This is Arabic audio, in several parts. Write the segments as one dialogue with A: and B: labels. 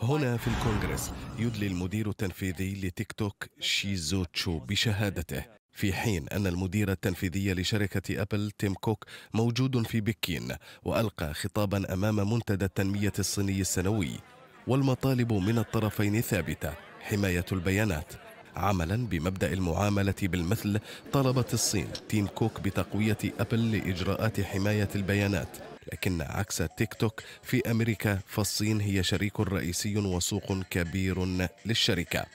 A: هنا في الكونغرس يدلي المدير التنفيذي لتيك توك شيزو تشو بشهادته في حين أن المدير التنفيذي لشركة أبل تيم كوك موجود في بكين وألقى خطابا أمام منتدى التنمية الصيني السنوي والمطالب من الطرفين ثابتة حماية البيانات عملا بمبدا المعامله بالمثل طلبت الصين تيم كوك بتقويه ابل لاجراءات حمايه البيانات لكن عكس تيك توك في أمريكا فالصين هي شريك رئيسي وسوق كبير للشركة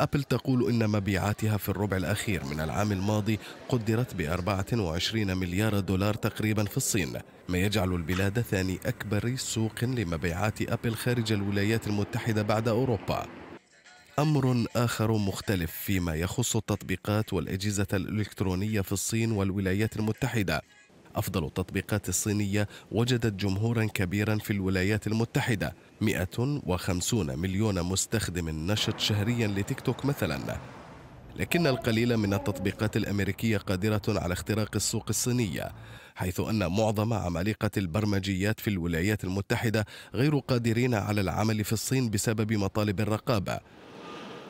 A: أبل تقول إن مبيعاتها في الربع الأخير من العام الماضي قدرت ب 24 مليار دولار تقريبا في الصين ما يجعل البلاد ثاني أكبر سوق لمبيعات أبل خارج الولايات المتحدة بعد أوروبا أمر آخر مختلف فيما يخص التطبيقات والأجهزة الإلكترونية في الصين والولايات المتحدة أفضل التطبيقات الصينية وجدت جمهورا كبيرا في الولايات المتحدة 150 مليون مستخدم نشط شهريا لتيك توك مثلا لكن القليل من التطبيقات الأمريكية قادرة على اختراق السوق الصينية حيث أن معظم عمالقة البرمجيات في الولايات المتحدة غير قادرين على العمل في الصين بسبب مطالب الرقابة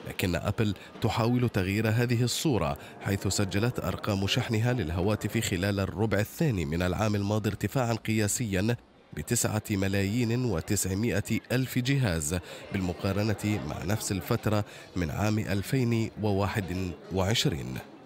A: لكن أبل تحاول تغيير هذه الصورة حيث سجلت أرقام شحنها للهواتف خلال الربع الثاني من العام الماضي ارتفاعا قياسيا بتسعة ملايين وتسعمائة ألف جهاز بالمقارنة مع نفس الفترة من عام 2021